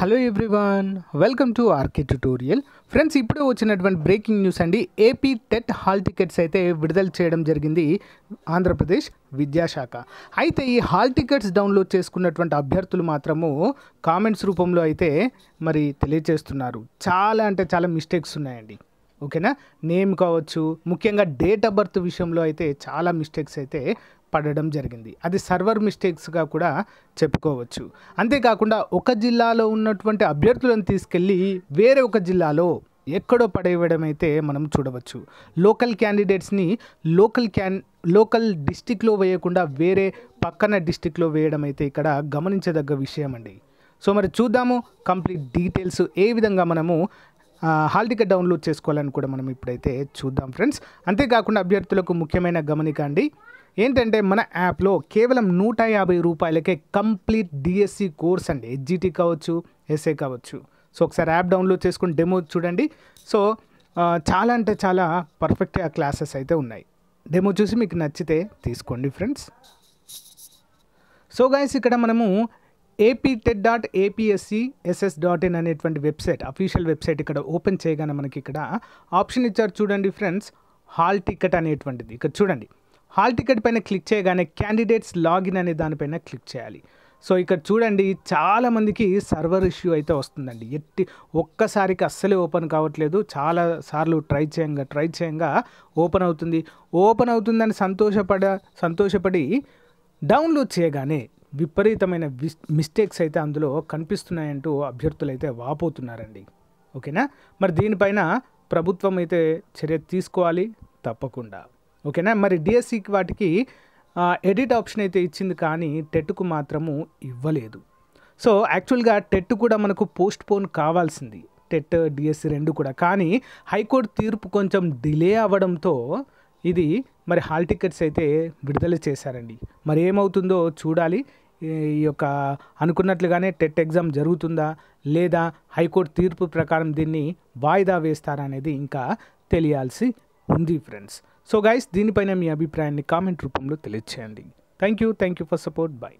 hello everyone welcome to RK tutorial friends ఇప్పుడే వచ్చినటువంటి breaking news అండి ఏపీ టెట్ హాల్ టికెట్స్ అయితే విడుదల చేయడం జరిగింది ఆంధ్రప్రదేశ్ విద్యాశాఖ అయితే ఈ హాల్ టికెట్స్ డౌన్లోడ్ చేసుకున్నటువంటి అభ్యర్థులు మాత్రము కామెంట్స్ రూపంలో అయితే మరి తెలియజేస్తున్నారు చాలా అంటే చాలా మిస్టేక్స్ ఉన్నాయండి ఓకేనా నేమ్ కావచ్చు ముఖ్యంగా డేట్ ఆఫ్ బర్త్ విషయంలో అయితే చాలా మిస్టేక్స్ అయితే పడడం జరిగింది అది సర్వర్ మిస్టేక్స్గా కూడా చెప్పుకోవచ్చు అంతేకాకుండా ఒక జిల్లాలో ఉన్నటువంటి అభ్యర్థులను తీసుకెళ్ళి వేరే ఒక జిల్లాలో ఎక్కడో పడేయడం అయితే మనం చూడవచ్చు లోకల్ క్యాండిడేట్స్ని లోకల్ క్యాన్ లోకల్ డిస్టిక్లో వేయకుండా వేరే పక్కన డిస్టిక్లో వేయడం అయితే ఇక్కడ గమనించదగ్గ విషయం అండి సో మరి చూద్దాము కంప్లీట్ డీటెయిల్స్ ఏ విధంగా మనము హాల్ టికెట్ డౌన్లోడ్ చేసుకోవాలని కూడా మనం ఇప్పుడైతే చూద్దాం ఫ్రెండ్స్ అంతేకాకుండా అభ్యర్థులకు ముఖ్యమైన గమనిక అండి ఏంటంటే మన యాప్లో కేవలం నూట యాభై రూపాయలకే కంప్లీట్ డిఎస్సి కోర్స్ అండి ఎస్జిటి కావచ్చు ఎస్ఏ కావచ్చు సో ఒకసారి యాప్ డౌన్లోడ్ చేసుకుని డెమో చూడండి సో చాలా అంటే చాలా పర్ఫెక్ట్గా క్లాసెస్ అయితే ఉన్నాయి డెమో చూసి మీకు నచ్చితే తీసుకోండి ఫ్రెండ్స్ సో గాయస్ ఇక్కడ మనము AP TET dot APSC SS dot in అనేటువంటి వెబ్సైట్ అఫీషియల్ వెబ్సైట్ ఇక్కడ ఓపెన్ చేయగానే మనకి ఇక్కడ ఆప్షన్ ఇచ్చారు చూడండి ఫ్రెండ్స్ హాల్ టికెట్ అనేటువంటిది ఇక్కడ చూడండి హాల్ టికెట్ పైన క్లిక్ చేయగానే క్యాండిడేట్స్ లాగిన్ అనే దానిపైన క్లిక్ చేయాలి సో ఇక్కడ చూడండి చాలామందికి సర్వర్ ఇష్యూ అయితే వస్తుందండి ఎట్టి ఒక్కసారికి అస్సలే ఓపెన్ కావట్లేదు చాలా సార్లు ట్రై చేయంగా ట్రై చేయంగా ఓపెన్ అవుతుంది ఓపెన్ అవుతుందని సంతోషపడ సంతోషపడి డౌన్లోడ్ చేయగానే విపరీతమైన మిస్టేక్స్ అయితే అందులో కనిపిస్తున్నాయంటూ అభ్యర్థులు అయితే వాపోతున్నారండి ఓకేనా మరి దీనిపైన ప్రభుత్వం అయితే చర్య తీసుకోవాలి తప్పకుండా ఓకేనా మరి డిఎస్సికి వాటికి ఎడిట్ ఆప్షన్ అయితే ఇచ్చింది కానీ టెట్కు మాత్రము ఇవ్వలేదు సో యాక్చువల్గా టెట్ కూడా మనకు పోస్ట్ పోన్ కావాల్సింది టెట్ డిఎస్సి రెండు కూడా కానీ హైకోర్టు తీర్పు కొంచెం డిలే అవ్వడంతో ఇది మరి హాల్ టికెట్స్ అయితే విడుదల చేశారండి మరి ఏమవుతుందో చూడాలి ఈ యొక్క అనుకున్నట్లుగానే టెట్ ఎగ్జామ్ జరుగుతుందా లేదా హైకోర్టు తీర్పు ప్రకారం దీన్ని వాయిదా వేస్తారా అనేది ఇంకా తెలియాల్సి ఉంది ఫ్రెండ్స్ సో గైస్ దీనిపైన మీ అభిప్రాయాన్ని కామెంట్ రూపంలో తెలియచేయండి thank you thank you for support bye